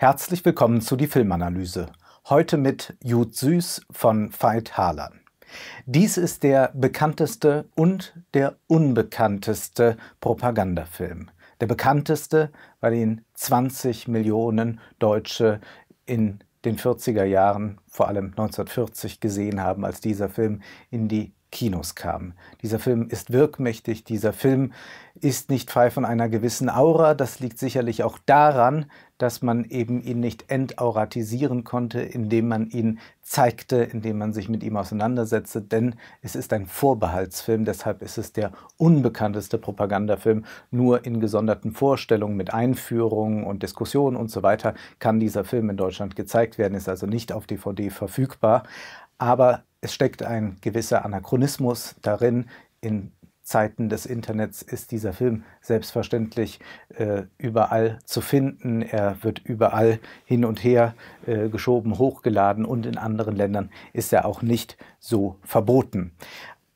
Herzlich willkommen zu die Filmanalyse. Heute mit Jud Süß von Veit Harlan. Dies ist der bekannteste und der unbekannteste Propagandafilm. Der bekannteste, weil ihn 20 Millionen Deutsche in den 40er Jahren, vor allem 1940, gesehen haben, als dieser Film in die Kinos kam. Dieser Film ist wirkmächtig, dieser Film ist nicht frei von einer gewissen Aura. Das liegt sicherlich auch daran, dass man eben ihn nicht entauratisieren konnte, indem man ihn zeigte, indem man sich mit ihm auseinandersetzte, denn es ist ein Vorbehaltsfilm, deshalb ist es der unbekannteste Propagandafilm. Nur in gesonderten Vorstellungen mit Einführungen und Diskussionen und so weiter kann dieser Film in Deutschland gezeigt werden, ist also nicht auf DVD verfügbar. Aber es steckt ein gewisser Anachronismus darin, in Zeiten des Internets ist dieser Film selbstverständlich äh, überall zu finden. Er wird überall hin und her äh, geschoben, hochgeladen und in anderen Ländern ist er auch nicht so verboten.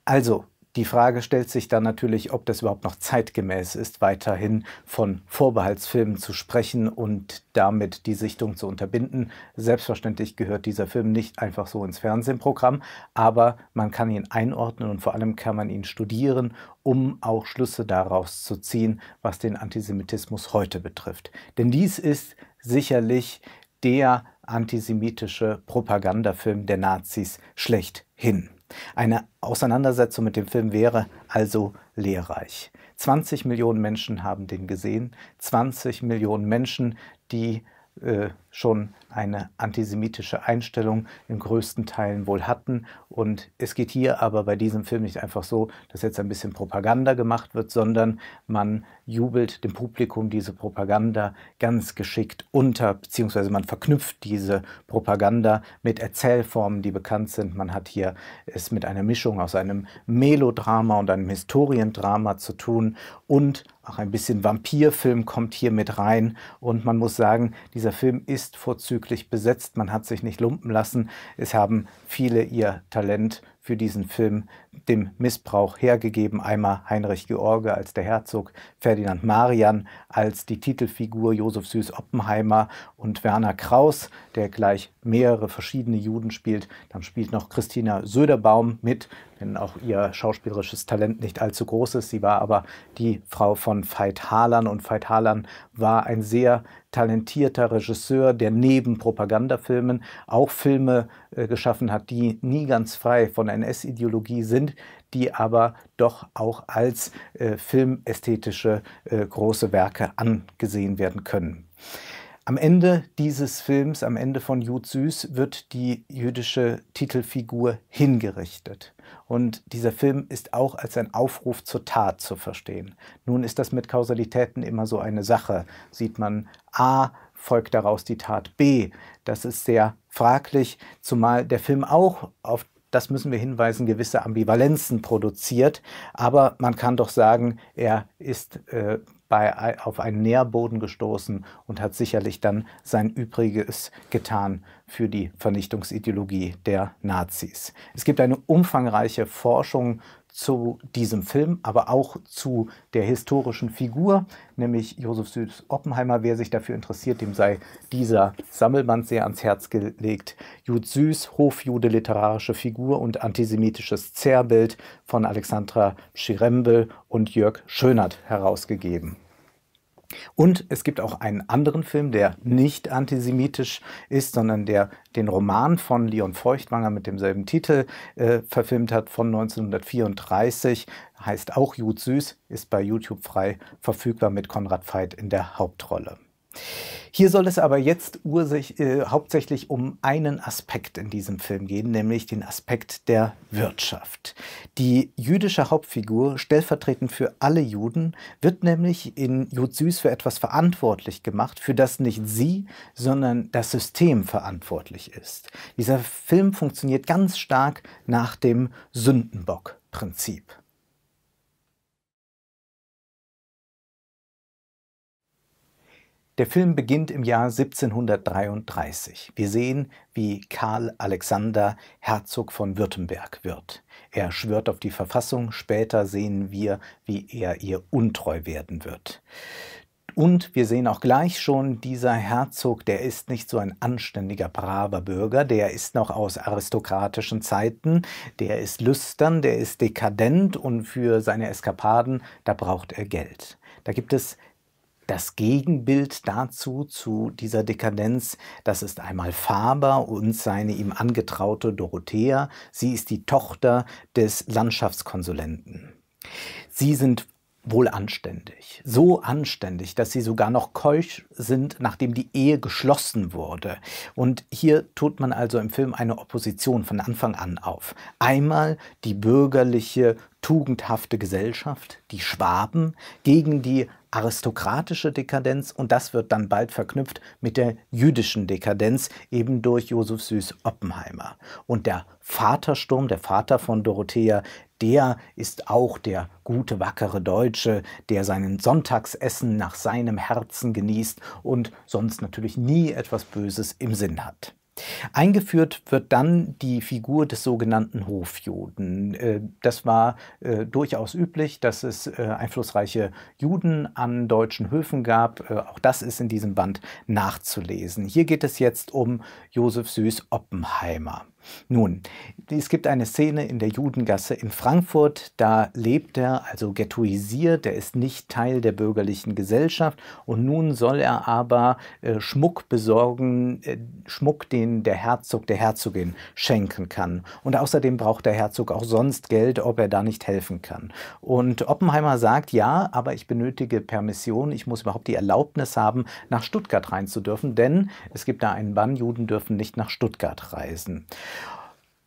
Also die Frage stellt sich dann natürlich, ob das überhaupt noch zeitgemäß ist, weiterhin von Vorbehaltsfilmen zu sprechen und damit die Sichtung zu unterbinden. Selbstverständlich gehört dieser Film nicht einfach so ins Fernsehprogramm, aber man kann ihn einordnen und vor allem kann man ihn studieren, um auch Schlüsse daraus zu ziehen, was den Antisemitismus heute betrifft. Denn dies ist sicherlich der antisemitische Propagandafilm der Nazis schlechthin. Eine Auseinandersetzung mit dem Film wäre also lehrreich. 20 Millionen Menschen haben den gesehen, 20 Millionen Menschen, die äh, schon eine antisemitische Einstellung in größten Teilen wohl hatten. Und es geht hier aber bei diesem Film nicht einfach so, dass jetzt ein bisschen Propaganda gemacht wird, sondern man jubelt dem Publikum diese Propaganda ganz geschickt unter, beziehungsweise man verknüpft diese Propaganda mit Erzählformen, die bekannt sind. Man hat hier es mit einer Mischung aus einem Melodrama und einem Historiendrama zu tun und auch ein bisschen Vampirfilm kommt hier mit rein. Und man muss sagen, dieser Film ist vorzüglich vorzüglich besetzt. Man hat sich nicht lumpen lassen. Es haben viele ihr Talent für diesen Film dem Missbrauch hergegeben. Einmal Heinrich George als der Herzog, Ferdinand Marian als die Titelfigur, Josef Süß Oppenheimer und Werner Kraus, der gleich mehrere verschiedene Juden spielt. Dann spielt noch Christina Söderbaum mit wenn auch ihr schauspielerisches Talent nicht allzu groß ist. Sie war aber die Frau von Veit Harlan und Veit Harlan war ein sehr talentierter Regisseur, der neben Propagandafilmen auch Filme äh, geschaffen hat, die nie ganz frei von NS-Ideologie sind, die aber doch auch als äh, filmästhetische äh, große Werke angesehen werden können. Am Ende dieses Films, am Ende von Jud Süß, wird die jüdische Titelfigur hingerichtet. Und dieser Film ist auch als ein Aufruf zur Tat zu verstehen. Nun ist das mit Kausalitäten immer so eine Sache. Sieht man A, folgt daraus die Tat B. Das ist sehr fraglich, zumal der Film auch auf das müssen wir hinweisen, gewisse Ambivalenzen produziert. Aber man kann doch sagen, er ist äh, bei, auf einen Nährboden gestoßen und hat sicherlich dann sein Übriges getan für die Vernichtungsideologie der Nazis. Es gibt eine umfangreiche Forschung zu diesem Film, aber auch zu der historischen Figur, nämlich Josef Süß Oppenheimer. Wer sich dafür interessiert, dem sei dieser Sammelband sehr ans Herz gelegt. Jud Süß, Hofjude, literarische Figur und antisemitisches Zerrbild von Alexandra Schirembel und Jörg Schönert herausgegeben. Und es gibt auch einen anderen Film, der nicht antisemitisch ist, sondern der den Roman von Leon Feuchtwanger mit demselben Titel äh, verfilmt hat von 1934, heißt auch Jud Süß, ist bei YouTube frei verfügbar mit Konrad Veit in der Hauptrolle. Hier soll es aber jetzt ursich, äh, hauptsächlich um einen Aspekt in diesem Film gehen, nämlich den Aspekt der Wirtschaft. Die jüdische Hauptfigur, stellvertretend für alle Juden, wird nämlich in Jud Süß für etwas verantwortlich gemacht, für das nicht sie, sondern das System verantwortlich ist. Dieser Film funktioniert ganz stark nach dem Sündenbock-Prinzip. Der Film beginnt im Jahr 1733. Wir sehen, wie Karl Alexander Herzog von Württemberg wird. Er schwört auf die Verfassung, später sehen wir, wie er ihr untreu werden wird. Und wir sehen auch gleich schon, dieser Herzog, der ist nicht so ein anständiger, braver Bürger, der ist noch aus aristokratischen Zeiten, der ist lüstern, der ist dekadent und für seine Eskapaden, da braucht er Geld. Da gibt es das Gegenbild dazu, zu dieser Dekadenz, das ist einmal Faber und seine ihm angetraute Dorothea. Sie ist die Tochter des Landschaftskonsulenten. Sie sind wohl anständig. So anständig, dass sie sogar noch keusch sind, nachdem die Ehe geschlossen wurde. Und hier tut man also im Film eine Opposition von Anfang an auf. Einmal die bürgerliche, tugendhafte Gesellschaft, die Schwaben, gegen die aristokratische Dekadenz und das wird dann bald verknüpft mit der jüdischen Dekadenz, eben durch Josef Süß Oppenheimer. Und der Vatersturm, der Vater von Dorothea, der ist auch der gute, wackere Deutsche, der seinen Sonntagsessen nach seinem Herzen genießt und sonst natürlich nie etwas Böses im Sinn hat. Eingeführt wird dann die Figur des sogenannten Hofjuden. Äh, das war äh, durchaus üblich, dass es äh, einflussreiche Juden an deutschen Höfen gab. Auch das ist in diesem Band nachzulesen. Hier geht es jetzt um Josef Süß Oppenheimer. Nun, es gibt eine Szene in der Judengasse in Frankfurt, da lebt er, also ghettoisiert, er ist nicht Teil der bürgerlichen Gesellschaft und nun soll er aber äh, Schmuck besorgen, äh, Schmuck, den der Herzog der Herzogin schenken kann. Und außerdem braucht der Herzog auch sonst Geld, ob er da nicht helfen kann. Und Oppenheimer sagt, ja, aber ich benötige Permission, ich muss überhaupt die Erlaubnis haben, nach Stuttgart rein zu dürfen, denn es gibt da einen Bann, Juden dürfen nicht nach Stuttgart reisen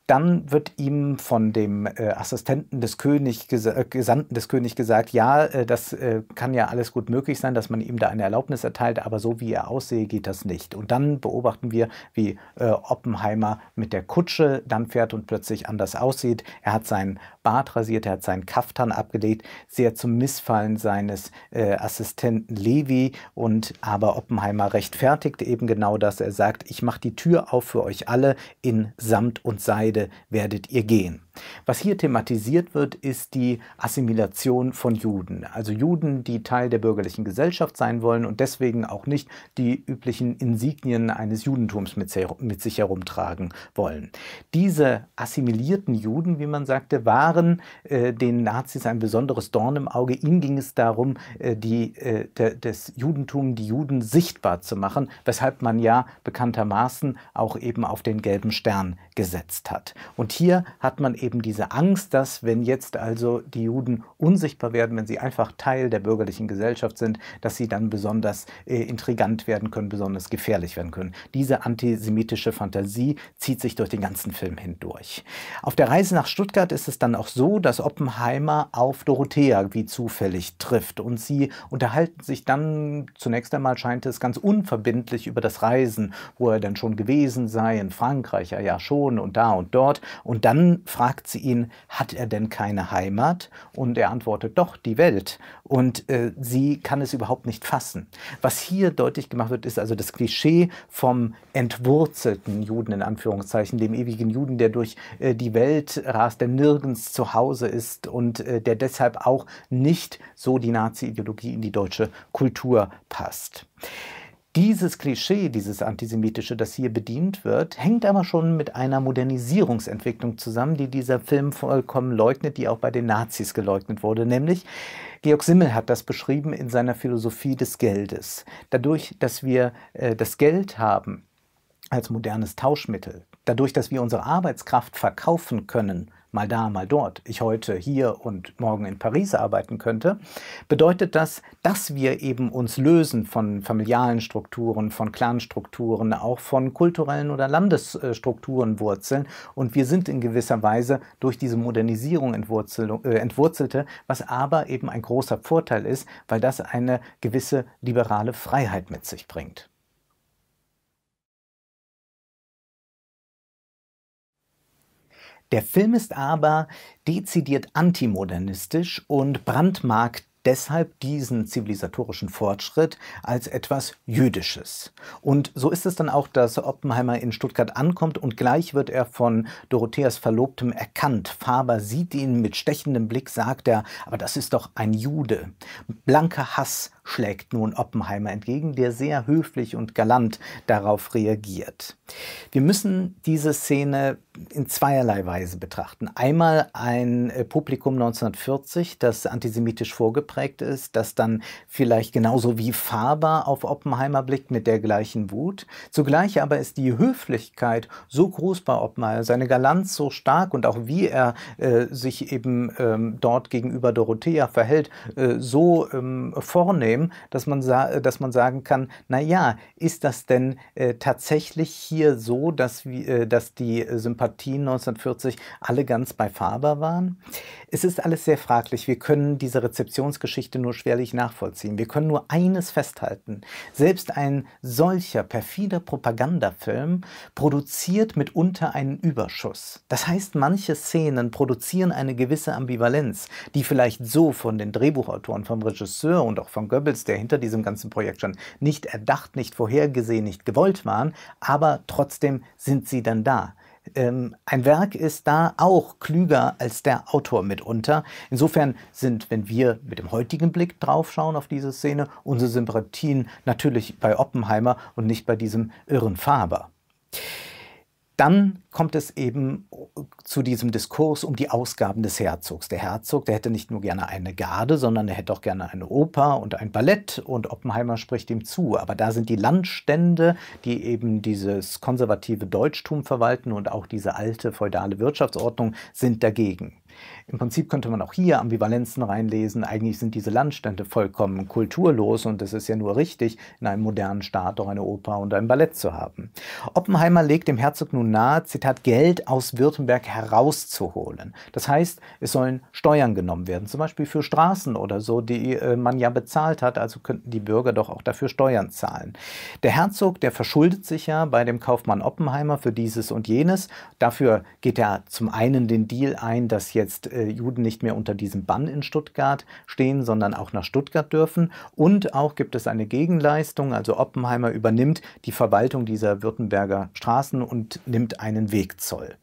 dann wird ihm von dem äh, Assistenten des König, Ges äh, Gesandten des König gesagt, ja, äh, das äh, kann ja alles gut möglich sein, dass man ihm da eine Erlaubnis erteilt, aber so wie er aussehe, geht das nicht. Und dann beobachten wir, wie äh, Oppenheimer mit der Kutsche dann fährt und plötzlich anders aussieht. Er hat seinen Bart rasiert, er hat seinen Kaftan abgelegt, sehr zum Missfallen seines äh, Assistenten Levi. Und aber Oppenheimer rechtfertigt eben genau das. Er sagt, ich mache die Tür auf für euch alle, in Samt und Seide werdet ihr gehen. Was hier thematisiert wird, ist die Assimilation von Juden. Also Juden, die Teil der bürgerlichen Gesellschaft sein wollen und deswegen auch nicht die üblichen Insignien eines Judentums mit, mit sich herumtragen wollen. Diese assimilierten Juden, wie man sagte, waren waren äh, den Nazis ein besonderes Dorn im Auge. Ihnen ging es darum, äh, die, äh, de, das Judentum, die Juden sichtbar zu machen, weshalb man ja bekanntermaßen auch eben auf den gelben Stern gesetzt hat. Und hier hat man eben diese Angst, dass wenn jetzt also die Juden unsichtbar werden, wenn sie einfach Teil der bürgerlichen Gesellschaft sind, dass sie dann besonders äh, intrigant werden können, besonders gefährlich werden können. Diese antisemitische Fantasie zieht sich durch den ganzen Film hindurch. Auf der Reise nach Stuttgart ist es dann auch auch so, dass Oppenheimer auf Dorothea wie zufällig trifft und sie unterhalten sich dann zunächst einmal scheint es ganz unverbindlich über das Reisen, wo er denn schon gewesen sei, in Frankreich, ja, ja schon und da und dort und dann fragt sie ihn, hat er denn keine Heimat? Und er antwortet doch, die Welt und äh, sie kann es überhaupt nicht fassen. Was hier deutlich gemacht wird, ist also das Klischee vom entwurzelten Juden in Anführungszeichen, dem ewigen Juden, der durch äh, die Welt rast, der nirgends zu Hause ist und äh, der deshalb auch nicht so die Nazi-Ideologie in die deutsche Kultur passt. Dieses Klischee, dieses antisemitische, das hier bedient wird, hängt aber schon mit einer Modernisierungsentwicklung zusammen, die dieser Film vollkommen leugnet, die auch bei den Nazis geleugnet wurde, nämlich Georg Simmel hat das beschrieben in seiner Philosophie des Geldes. Dadurch, dass wir äh, das Geld haben als modernes Tauschmittel, dadurch, dass wir unsere Arbeitskraft verkaufen können, mal da, mal dort, ich heute hier und morgen in Paris arbeiten könnte, bedeutet das, dass wir eben uns lösen von familialen Strukturen, von Clanstrukturen, auch von kulturellen oder Landesstrukturen wurzeln. Und wir sind in gewisser Weise durch diese Modernisierung äh, entwurzelte, was aber eben ein großer Vorteil ist, weil das eine gewisse liberale Freiheit mit sich bringt. Der Film ist aber dezidiert antimodernistisch und brandmarkt deshalb diesen zivilisatorischen Fortschritt als etwas Jüdisches. Und so ist es dann auch, dass Oppenheimer in Stuttgart ankommt und gleich wird er von Dorotheas Verlobtem erkannt. Faber sieht ihn mit stechendem Blick, sagt er, aber das ist doch ein Jude. Blanker Hass schlägt nun Oppenheimer entgegen, der sehr höflich und galant darauf reagiert. Wir müssen diese Szene in zweierlei Weise betrachten. Einmal ein äh, Publikum 1940, das antisemitisch vorgeprägt ist, das dann vielleicht genauso wie Faber auf Oppenheimer blickt mit der gleichen Wut. Zugleich aber ist die Höflichkeit so groß bei Oppenheimer, seine Galanz so stark und auch wie er äh, sich eben ähm, dort gegenüber Dorothea verhält, äh, so ähm, vornehm, Problem, dass man, dass man sagen kann, naja, ist das denn äh, tatsächlich hier so, dass, äh, dass die Sympathien 1940 alle ganz bei Faber waren? Es ist alles sehr fraglich. Wir können diese Rezeptionsgeschichte nur schwerlich nachvollziehen. Wir können nur eines festhalten. Selbst ein solcher perfider Propagandafilm produziert mitunter einen Überschuss. Das heißt, manche Szenen produzieren eine gewisse Ambivalenz, die vielleicht so von den Drehbuchautoren, vom Regisseur und auch von Goebbels Goebbels, der hinter diesem ganzen Projekt schon nicht erdacht, nicht vorhergesehen, nicht gewollt waren, aber trotzdem sind sie dann da. Ähm, ein Werk ist da auch klüger als der Autor mitunter. Insofern sind, wenn wir mit dem heutigen Blick draufschauen auf diese Szene, unsere Sympathien natürlich bei Oppenheimer und nicht bei diesem irren Faber dann kommt es eben zu diesem Diskurs um die Ausgaben des Herzogs. Der Herzog, der hätte nicht nur gerne eine Garde, sondern er hätte auch gerne eine Oper und ein Ballett und Oppenheimer spricht ihm zu. Aber da sind die Landstände, die eben dieses konservative Deutschtum verwalten und auch diese alte feudale Wirtschaftsordnung, sind dagegen. Im Prinzip könnte man auch hier Ambivalenzen reinlesen. Eigentlich sind diese Landstände vollkommen kulturlos und es ist ja nur richtig, in einem modernen Staat auch eine Oper und ein Ballett zu haben. Oppenheimer legt dem Herzog nun nahe, Zitat, Geld aus Württemberg herauszuholen. Das heißt, es sollen Steuern genommen werden, zum Beispiel für Straßen oder so, die äh, man ja bezahlt hat, also könnten die Bürger doch auch dafür Steuern zahlen. Der Herzog, der verschuldet sich ja bei dem Kaufmann Oppenheimer für dieses und jenes. Dafür geht er zum einen den Deal ein, dass jetzt jetzt äh, Juden nicht mehr unter diesem Bann in Stuttgart stehen, sondern auch nach Stuttgart dürfen. Und auch gibt es eine Gegenleistung, also Oppenheimer übernimmt die Verwaltung dieser Württemberger Straßen und nimmt einen Wegzoll.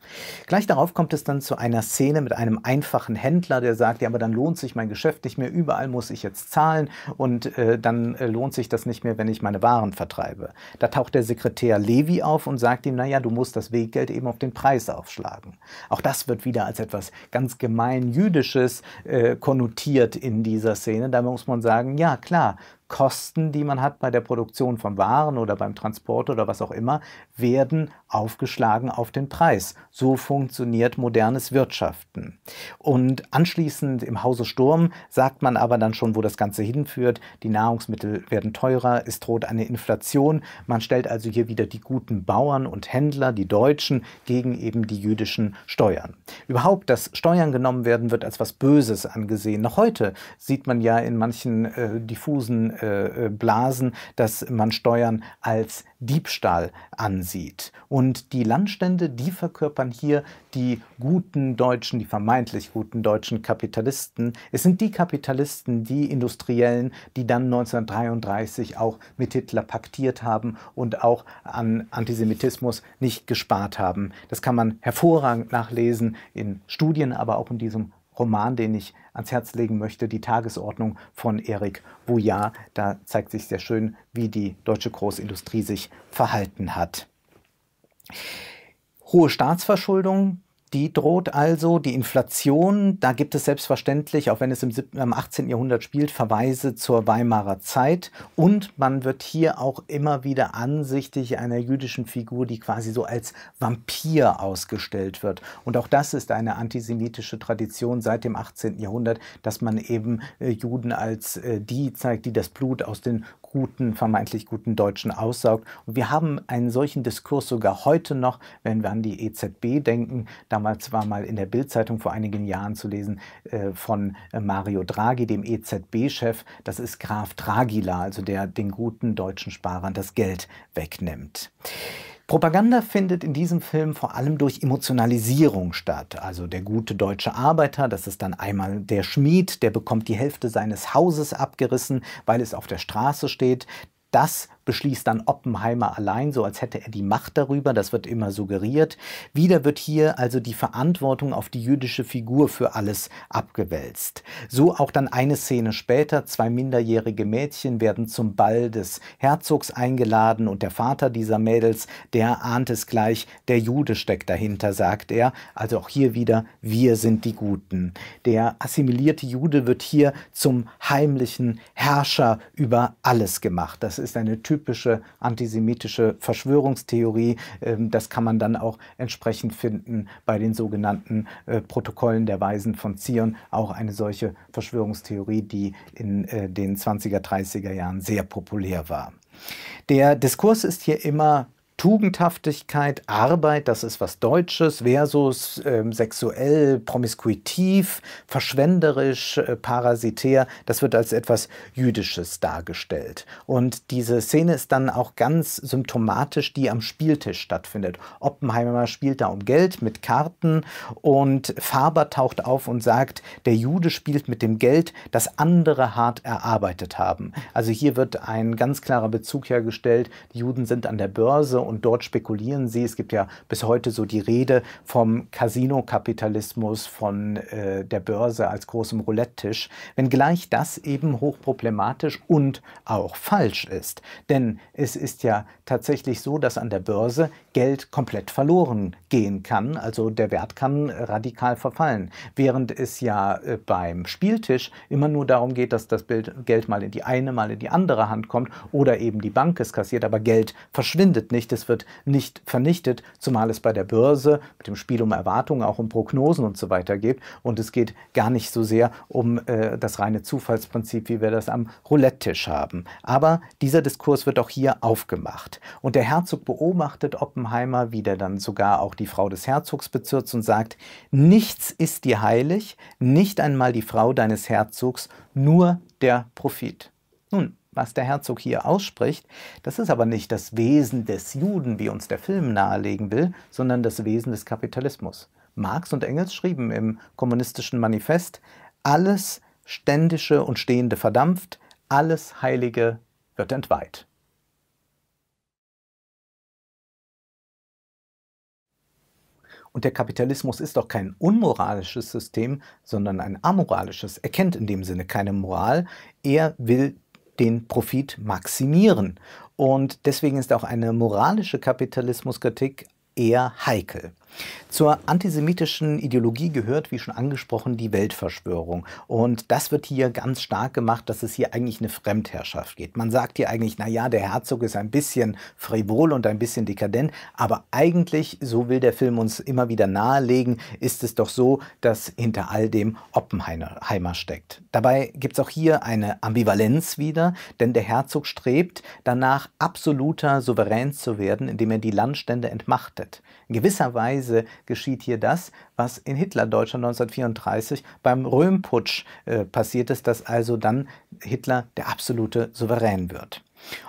Gleich darauf kommt es dann zu einer Szene mit einem einfachen Händler, der sagt, ja, aber dann lohnt sich mein Geschäft nicht mehr, überall muss ich jetzt zahlen und äh, dann äh, lohnt sich das nicht mehr, wenn ich meine Waren vertreibe. Da taucht der Sekretär Levi auf und sagt ihm, naja, du musst das Weggeld eben auf den Preis aufschlagen. Auch das wird wieder als etwas ganz ganz gemein jüdisches äh, konnotiert in dieser Szene. Da muss man sagen, ja klar, Kosten, die man hat bei der Produktion von Waren oder beim Transport oder was auch immer, werden aufgeschlagen auf den Preis. So funktioniert modernes Wirtschaften. Und anschließend im Hause Sturm sagt man aber dann schon, wo das Ganze hinführt. Die Nahrungsmittel werden teurer, es droht eine Inflation. Man stellt also hier wieder die guten Bauern und Händler, die Deutschen, gegen eben die jüdischen Steuern. Überhaupt, dass Steuern genommen werden, wird als was Böses angesehen. Noch heute sieht man ja in manchen äh, diffusen äh, äh, äh, blasen, dass man Steuern als Diebstahl ansieht. Und die Landstände, die verkörpern hier die guten Deutschen, die vermeintlich guten deutschen Kapitalisten. Es sind die Kapitalisten, die Industriellen, die dann 1933 auch mit Hitler paktiert haben und auch an Antisemitismus nicht gespart haben. Das kann man hervorragend nachlesen in Studien, aber auch in diesem Roman, den ich ans Herz legen möchte, Die Tagesordnung von Eric Bouillard. Da zeigt sich sehr schön, wie die deutsche Großindustrie sich verhalten hat. Hohe Staatsverschuldung, die droht also, die Inflation, da gibt es selbstverständlich, auch wenn es im, 18. Jahrhundert spielt, Verweise zur Weimarer Zeit. Und man wird hier auch immer wieder ansichtig einer jüdischen Figur, die quasi so als Vampir ausgestellt wird. Und auch das ist eine antisemitische Tradition seit dem 18. Jahrhundert, dass man eben äh, Juden als äh, die zeigt, die das Blut aus den guten, vermeintlich guten Deutschen aussaugt. Und wir haben einen solchen Diskurs sogar heute noch, wenn wir an die EZB denken. Damals war mal in der Bildzeitung vor einigen Jahren zu lesen äh, von äh, Mario Draghi, dem EZB-Chef. Das ist Graf Dragila, also der den guten deutschen Sparern das Geld wegnimmt. Propaganda findet in diesem Film vor allem durch Emotionalisierung statt. Also der gute deutsche Arbeiter, das ist dann einmal der Schmied, der bekommt die Hälfte seines Hauses abgerissen, weil es auf der Straße steht. Das beschließt dann Oppenheimer allein, so als hätte er die Macht darüber. Das wird immer suggeriert. Wieder wird hier also die Verantwortung auf die jüdische Figur für alles abgewälzt. So auch dann eine Szene später. Zwei minderjährige Mädchen werden zum Ball des Herzogs eingeladen und der Vater dieser Mädels, der ahnt es gleich, der Jude steckt dahinter, sagt er. Also auch hier wieder, wir sind die Guten. Der assimilierte Jude wird hier zum heimlichen Herrscher über alles gemacht. Das ist eine typische antisemitische Verschwörungstheorie. Ähm, das kann man dann auch entsprechend finden bei den sogenannten äh, Protokollen der Weisen von Zion. Auch eine solche Verschwörungstheorie, die in äh, den 20er, 30er Jahren sehr populär war. Der Diskurs ist hier immer Tugendhaftigkeit, Arbeit, das ist was Deutsches, versus äh, sexuell, promiskuitiv, verschwenderisch, äh, parasitär, das wird als etwas Jüdisches dargestellt. Und diese Szene ist dann auch ganz symptomatisch, die am Spieltisch stattfindet. Oppenheimer spielt da um Geld mit Karten und Faber taucht auf und sagt, der Jude spielt mit dem Geld, das andere hart erarbeitet haben. Also hier wird ein ganz klarer Bezug hergestellt, die Juden sind an der Börse und dort spekulieren sie. Es gibt ja bis heute so die Rede vom Casino-Kapitalismus, von äh, der Börse als großem Roulette-Tisch, wenngleich das eben hochproblematisch und auch falsch ist. Denn es ist ja tatsächlich so, dass an der Börse Geld komplett verloren gehen kann, also der Wert kann radikal verfallen, während es ja äh, beim Spieltisch immer nur darum geht, dass das Geld mal in die eine, mal in die andere Hand kommt oder eben die Bank es kassiert, aber Geld verschwindet nicht es wird nicht vernichtet, zumal es bei der Börse mit dem Spiel um Erwartungen, auch um Prognosen und so weiter geht. Und es geht gar nicht so sehr um äh, das reine Zufallsprinzip, wie wir das am Roulette-Tisch haben. Aber dieser Diskurs wird auch hier aufgemacht. Und der Herzog beobachtet Oppenheimer, wie der dann sogar auch die Frau des Herzogs bezirzt und sagt, nichts ist dir heilig, nicht einmal die Frau deines Herzogs, nur der Profit. Nun, was der Herzog hier ausspricht, das ist aber nicht das Wesen des Juden, wie uns der Film nahelegen will, sondern das Wesen des Kapitalismus. Marx und Engels schrieben im kommunistischen Manifest, alles Ständische und Stehende verdampft, alles Heilige wird entweiht. Und der Kapitalismus ist doch kein unmoralisches System, sondern ein amoralisches. Er kennt in dem Sinne keine Moral. Er will den Profit maximieren. Und deswegen ist auch eine moralische Kapitalismuskritik eher heikel. Zur antisemitischen Ideologie gehört, wie schon angesprochen, die Weltverschwörung. Und das wird hier ganz stark gemacht, dass es hier eigentlich eine Fremdherrschaft geht. Man sagt hier eigentlich, naja, der Herzog ist ein bisschen frivol und ein bisschen dekadent, aber eigentlich, so will der Film uns immer wieder nahelegen, ist es doch so, dass hinter all dem Oppenheimer steckt. Dabei gibt es auch hier eine Ambivalenz wieder, denn der Herzog strebt danach, absoluter Souverän zu werden, indem er die Landstände entmachtet. In gewisser Weise geschieht hier das, was in Hitlerdeutschland 1934 beim Röhmputsch äh, passiert ist, dass also dann Hitler der absolute Souverän wird.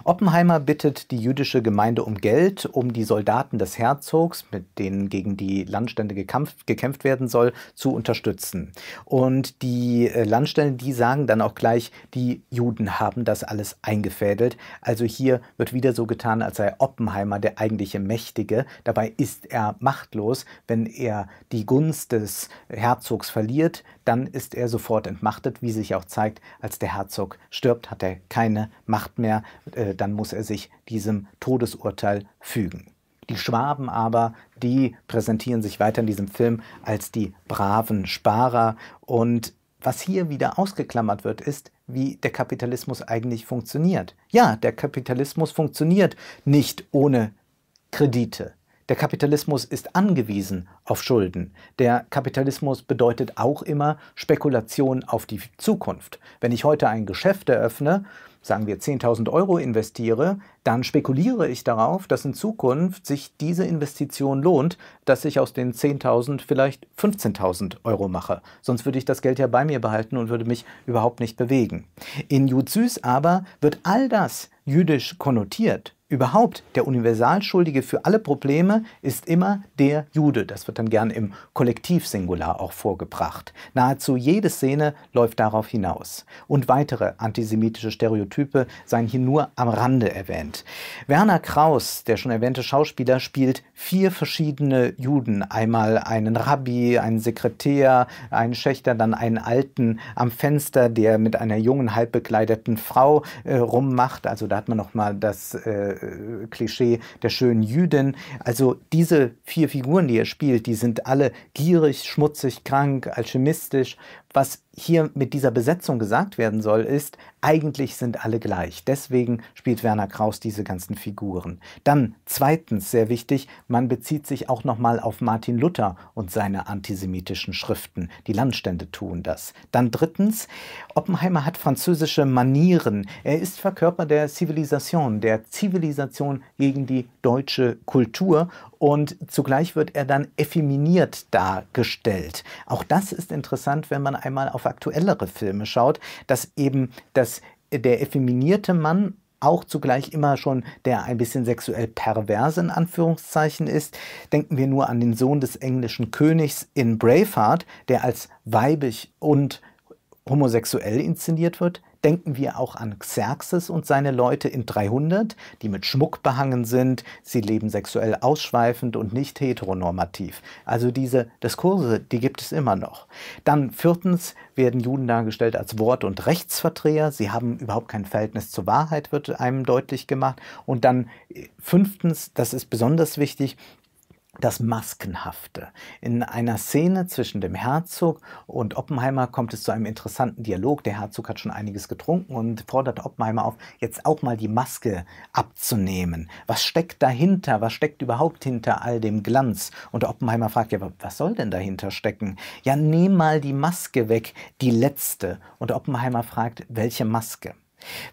Oppenheimer bittet die jüdische Gemeinde um Geld, um die Soldaten des Herzogs, mit denen gegen die Landstände gekämpft, gekämpft werden soll, zu unterstützen. Und die äh, Landstände, die sagen dann auch gleich, die Juden haben das alles eingefädelt. Also hier wird wieder so getan, als sei Oppenheimer der eigentliche Mächtige. Dabei ist er machtlos, wenn er die Gunst des Herzogs verliert, dann ist er sofort entmachtet, wie sich auch zeigt, als der Herzog stirbt, hat er keine Macht mehr, äh, dann muss er sich diesem Todesurteil fügen. Die Schwaben aber, die präsentieren sich weiter in diesem Film als die braven Sparer. Und was hier wieder ausgeklammert wird, ist, wie der Kapitalismus eigentlich funktioniert. Ja, der Kapitalismus funktioniert nicht ohne Kredite, der Kapitalismus ist angewiesen auf Schulden. Der Kapitalismus bedeutet auch immer Spekulation auf die Zukunft. Wenn ich heute ein Geschäft eröffne, sagen wir 10.000 Euro investiere, dann spekuliere ich darauf, dass in Zukunft sich diese Investition lohnt, dass ich aus den 10.000 vielleicht 15.000 Euro mache. Sonst würde ich das Geld ja bei mir behalten und würde mich überhaupt nicht bewegen. In Juzüs aber wird all das jüdisch konnotiert. Überhaupt, der Universalschuldige für alle Probleme ist immer der Jude. Das wird dann gern im Kollektivsingular auch vorgebracht. Nahezu jede Szene läuft darauf hinaus. Und weitere antisemitische Stereotype seien hier nur am Rande erwähnt. Werner Kraus, der schon erwähnte Schauspieler, spielt vier verschiedene Juden. Einmal einen Rabbi, einen Sekretär, einen Schächter, dann einen Alten am Fenster, der mit einer jungen, halbbekleideten Frau äh, rummacht. Also da hat man nochmal das... Äh, äh, Klischee der schönen Jüdin. Also diese vier Figuren, die er spielt, die sind alle gierig, schmutzig, krank, alchemistisch was hier mit dieser Besetzung gesagt werden soll, ist, eigentlich sind alle gleich. Deswegen spielt Werner Kraus diese ganzen Figuren. Dann zweitens, sehr wichtig, man bezieht sich auch nochmal auf Martin Luther und seine antisemitischen Schriften. Die Landstände tun das. Dann drittens, Oppenheimer hat französische Manieren. Er ist Verkörper der Zivilisation, der Zivilisation gegen die deutsche Kultur und zugleich wird er dann effeminiert dargestellt. Auch das ist interessant, wenn man einmal auf aktuellere Filme schaut, dass eben das, der effeminierte Mann auch zugleich immer schon der ein bisschen sexuell perverse in Anführungszeichen ist. Denken wir nur an den Sohn des englischen Königs in Braveheart, der als weibig und homosexuell inszeniert wird. Denken wir auch an Xerxes und seine Leute in 300, die mit Schmuck behangen sind, sie leben sexuell ausschweifend und nicht heteronormativ. Also diese Diskurse, die gibt es immer noch. Dann viertens werden Juden dargestellt als Wort- und Rechtsvertreter, sie haben überhaupt kein Verhältnis zur Wahrheit, wird einem deutlich gemacht. Und dann äh, fünftens, das ist besonders wichtig, das Maskenhafte. In einer Szene zwischen dem Herzog und Oppenheimer kommt es zu einem interessanten Dialog. Der Herzog hat schon einiges getrunken und fordert Oppenheimer auf, jetzt auch mal die Maske abzunehmen. Was steckt dahinter? Was steckt überhaupt hinter all dem Glanz? Und Oppenheimer fragt, ja, was soll denn dahinter stecken? Ja, nehm mal die Maske weg, die letzte. Und Oppenheimer fragt, welche Maske?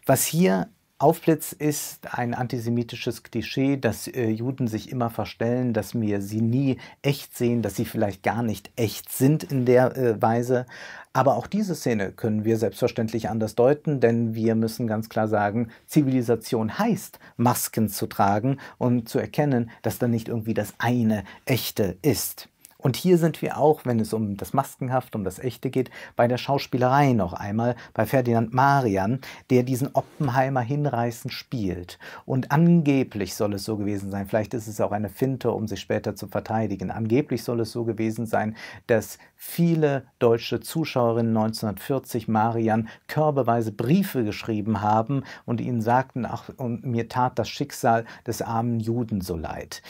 Was hier Aufblitz ist ein antisemitisches Klischee, dass äh, Juden sich immer verstellen, dass wir sie nie echt sehen, dass sie vielleicht gar nicht echt sind in der äh, Weise. Aber auch diese Szene können wir selbstverständlich anders deuten, denn wir müssen ganz klar sagen, Zivilisation heißt, Masken zu tragen und zu erkennen, dass da nicht irgendwie das eine echte ist. Und hier sind wir auch, wenn es um das Maskenhaft, um das Echte geht, bei der Schauspielerei noch einmal, bei Ferdinand Marian, der diesen Oppenheimer hinreißend spielt. Und angeblich soll es so gewesen sein, vielleicht ist es auch eine Finte, um sich später zu verteidigen, angeblich soll es so gewesen sein, dass viele deutsche Zuschauerinnen 1940 Marian körbeweise Briefe geschrieben haben und ihnen sagten, ach, und mir tat das Schicksal des armen Juden so leid.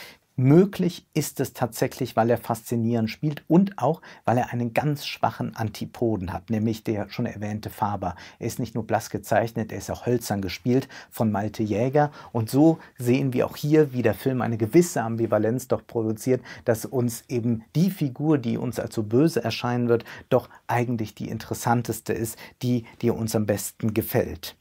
Möglich ist es tatsächlich, weil er faszinierend spielt und auch, weil er einen ganz schwachen Antipoden hat, nämlich der schon erwähnte Faber. Er ist nicht nur blass gezeichnet, er ist auch hölzern gespielt von Malte Jäger. Und so sehen wir auch hier, wie der Film eine gewisse Ambivalenz doch produziert, dass uns eben die Figur, die uns als so böse erscheinen wird, doch eigentlich die interessanteste ist, die, die uns am besten gefällt.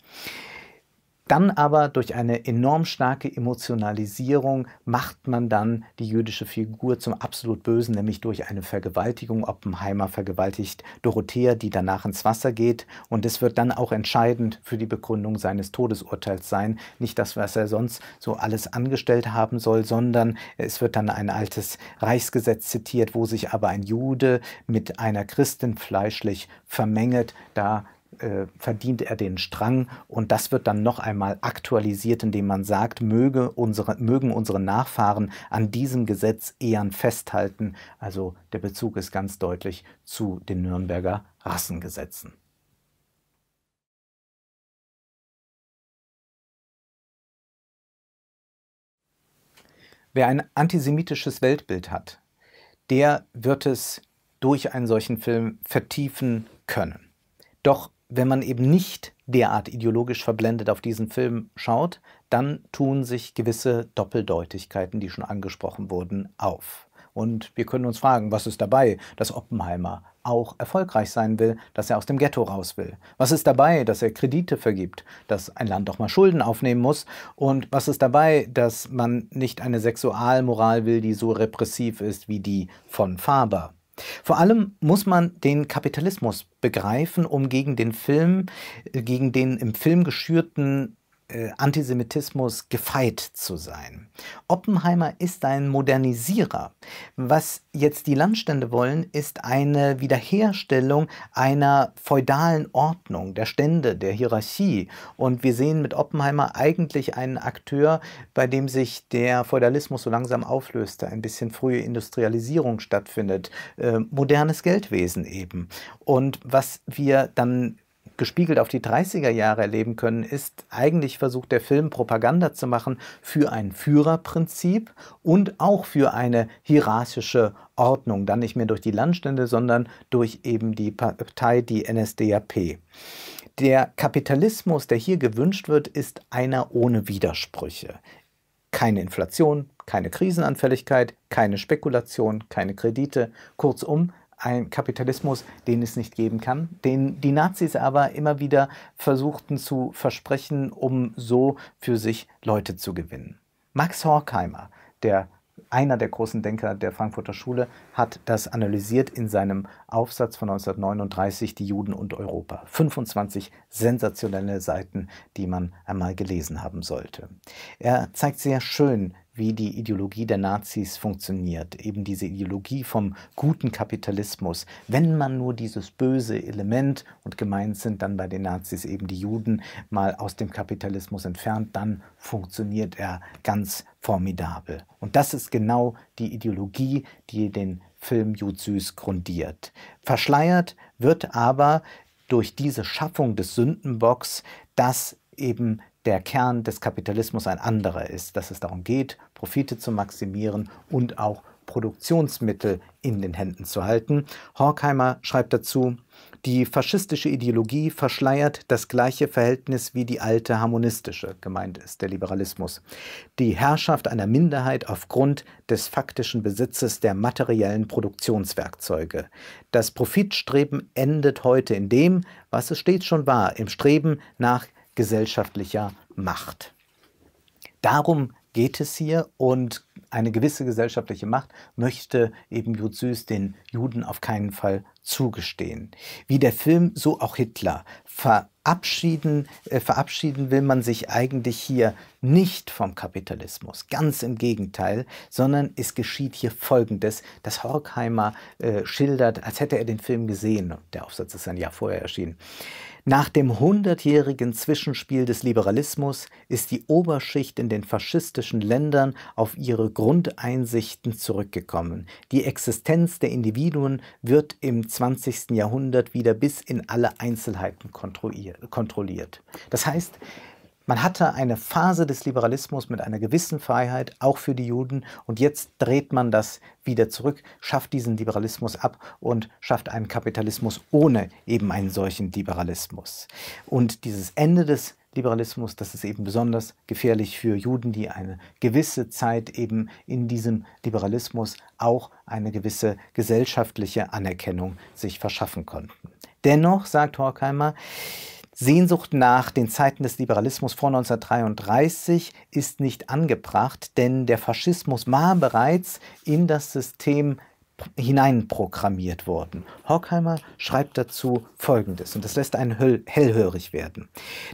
Dann aber durch eine enorm starke Emotionalisierung macht man dann die jüdische Figur zum absolut Bösen, nämlich durch eine Vergewaltigung. Oppenheimer vergewaltigt Dorothea, die danach ins Wasser geht. Und es wird dann auch entscheidend für die Begründung seines Todesurteils sein. Nicht das, was er sonst so alles angestellt haben soll, sondern es wird dann ein altes Reichsgesetz zitiert, wo sich aber ein Jude mit einer Christin fleischlich vermenget. Da äh, verdient er den Strang und das wird dann noch einmal aktualisiert, indem man sagt, möge unsere, mögen unsere Nachfahren an diesem Gesetz eher festhalten. Also der Bezug ist ganz deutlich zu den Nürnberger Rassengesetzen. Wer ein antisemitisches Weltbild hat, der wird es durch einen solchen Film vertiefen können. Doch wenn man eben nicht derart ideologisch verblendet auf diesen Film schaut, dann tun sich gewisse Doppeldeutigkeiten, die schon angesprochen wurden, auf. Und wir können uns fragen, was ist dabei, dass Oppenheimer auch erfolgreich sein will, dass er aus dem Ghetto raus will? Was ist dabei, dass er Kredite vergibt, dass ein Land doch mal Schulden aufnehmen muss? Und was ist dabei, dass man nicht eine Sexualmoral will, die so repressiv ist wie die von Faber? Vor allem muss man den Kapitalismus begreifen, um gegen den Film, äh, gegen den im Film geschürten äh, Antisemitismus gefeit zu sein. Oppenheimer ist ein Modernisierer. Was jetzt die Landstände wollen, ist eine Wiederherstellung einer feudalen Ordnung der Stände, der Hierarchie. Und wir sehen mit Oppenheimer eigentlich einen Akteur, bei dem sich der Feudalismus so langsam auflöste, ein bisschen frühe Industrialisierung stattfindet, äh, modernes Geldwesen eben. Und was wir dann gespiegelt auf die 30er Jahre erleben können, ist, eigentlich versucht der Film Propaganda zu machen für ein Führerprinzip und auch für eine hierarchische Ordnung, dann nicht mehr durch die Landstände, sondern durch eben die Partei, die NSDAP. Der Kapitalismus, der hier gewünscht wird, ist einer ohne Widersprüche. Keine Inflation, keine Krisenanfälligkeit, keine Spekulation, keine Kredite, kurzum ein Kapitalismus, den es nicht geben kann, den die Nazis aber immer wieder versuchten zu versprechen, um so für sich Leute zu gewinnen. Max Horkheimer, der einer der großen Denker der Frankfurter Schule, hat das analysiert in seinem Aufsatz von 1939, Die Juden und Europa. 25 sensationelle Seiten, die man einmal gelesen haben sollte. Er zeigt sehr schön wie die Ideologie der Nazis funktioniert. Eben diese Ideologie vom guten Kapitalismus. Wenn man nur dieses böse Element, und gemeint sind dann bei den Nazis eben die Juden, mal aus dem Kapitalismus entfernt, dann funktioniert er ganz formidabel. Und das ist genau die Ideologie, die den Film Jud Süß grundiert. Verschleiert wird aber durch diese Schaffung des Sündenbocks, dass eben der Kern des Kapitalismus ein anderer ist, dass es darum geht, Profite zu maximieren und auch Produktionsmittel in den Händen zu halten. Horkheimer schreibt dazu, die faschistische Ideologie verschleiert das gleiche Verhältnis wie die alte harmonistische, gemeint ist der Liberalismus. Die Herrschaft einer Minderheit aufgrund des faktischen Besitzes der materiellen Produktionswerkzeuge. Das Profitstreben endet heute in dem, was es stets schon war, im Streben nach gesellschaftlicher Macht. Darum geht es hier und eine gewisse gesellschaftliche Macht möchte eben Jutsüß den Juden auf keinen Fall zugestehen. Wie der Film, so auch Hitler ver Abschieden, äh, verabschieden will man sich eigentlich hier nicht vom Kapitalismus, ganz im Gegenteil, sondern es geschieht hier Folgendes, das Horkheimer äh, schildert, als hätte er den Film gesehen, der Aufsatz ist ein Jahr vorher erschienen. Nach dem hundertjährigen Zwischenspiel des Liberalismus ist die Oberschicht in den faschistischen Ländern auf ihre Grundeinsichten zurückgekommen. Die Existenz der Individuen wird im 20. Jahrhundert wieder bis in alle Einzelheiten kontrolliert kontrolliert. Das heißt, man hatte eine Phase des Liberalismus mit einer gewissen Freiheit, auch für die Juden, und jetzt dreht man das wieder zurück, schafft diesen Liberalismus ab und schafft einen Kapitalismus ohne eben einen solchen Liberalismus. Und dieses Ende des Liberalismus, das ist eben besonders gefährlich für Juden, die eine gewisse Zeit eben in diesem Liberalismus auch eine gewisse gesellschaftliche Anerkennung sich verschaffen konnten. Dennoch, sagt Horkheimer, Sehnsucht nach den Zeiten des Liberalismus vor 1933 ist nicht angebracht, denn der Faschismus war bereits in das System hineinprogrammiert worden. Horkheimer schreibt dazu Folgendes, und das lässt einen hellhörig werden.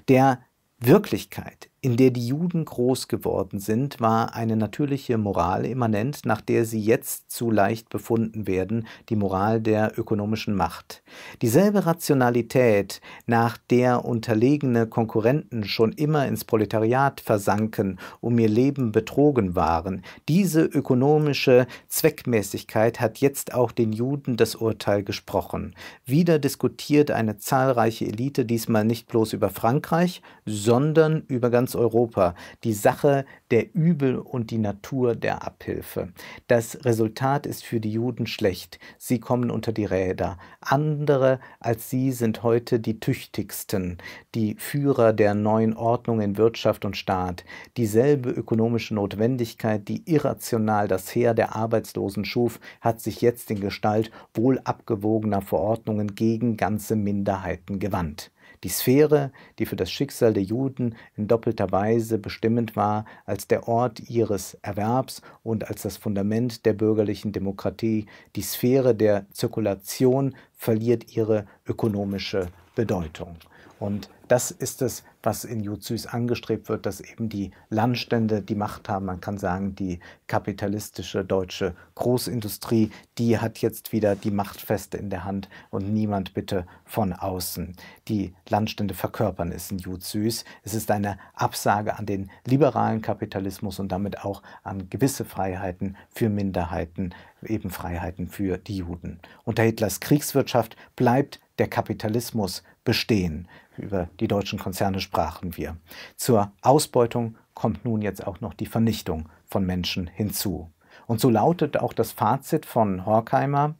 Der Wirklichkeit in der die Juden groß geworden sind, war eine natürliche Moral immanent, nach der sie jetzt zu leicht befunden werden, die Moral der ökonomischen Macht. Dieselbe Rationalität, nach der unterlegene Konkurrenten schon immer ins Proletariat versanken, um ihr Leben betrogen waren, diese ökonomische Zweckmäßigkeit hat jetzt auch den Juden das Urteil gesprochen. Wieder diskutiert eine zahlreiche Elite diesmal nicht bloß über Frankreich, sondern über ganz Europa die Sache der Übel und die Natur der Abhilfe. Das Resultat ist für die Juden schlecht. Sie kommen unter die Räder. Andere als sie sind heute die tüchtigsten, die Führer der neuen Ordnung in Wirtschaft und Staat. Dieselbe ökonomische Notwendigkeit, die irrational das Heer der Arbeitslosen schuf, hat sich jetzt in Gestalt wohl abgewogener Verordnungen gegen ganze Minderheiten gewandt die Sphäre, die für das Schicksal der Juden in doppelter Weise bestimmend war, als der Ort ihres Erwerbs und als das Fundament der bürgerlichen Demokratie, die Sphäre der Zirkulation verliert ihre ökonomische Bedeutung. Und das ist es, was in Jutsus angestrebt wird, dass eben die Landstände die Macht haben. Man kann sagen, die kapitalistische deutsche Großindustrie, die hat jetzt wieder die Machtfeste in der Hand und niemand bitte von außen. Die Landstände verkörpern es in Jutsus. Es ist eine Absage an den liberalen Kapitalismus und damit auch an gewisse Freiheiten für Minderheiten, eben Freiheiten für die Juden. Unter Hitlers Kriegswirtschaft bleibt der Kapitalismus bestehen. Über die deutschen Konzerne sprachen wir. Zur Ausbeutung kommt nun jetzt auch noch die Vernichtung von Menschen hinzu. Und so lautet auch das Fazit von Horkheimer,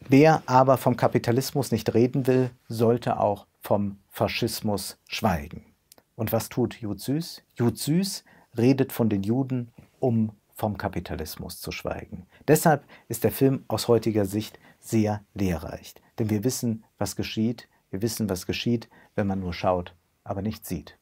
wer aber vom Kapitalismus nicht reden will, sollte auch vom Faschismus schweigen. Und was tut Jud Süß? Jud Süß redet von den Juden, um vom Kapitalismus zu schweigen. Deshalb ist der Film aus heutiger Sicht sehr lehrreich, denn wir wissen, was geschieht, wir wissen, was geschieht, wenn man nur schaut, aber nicht sieht.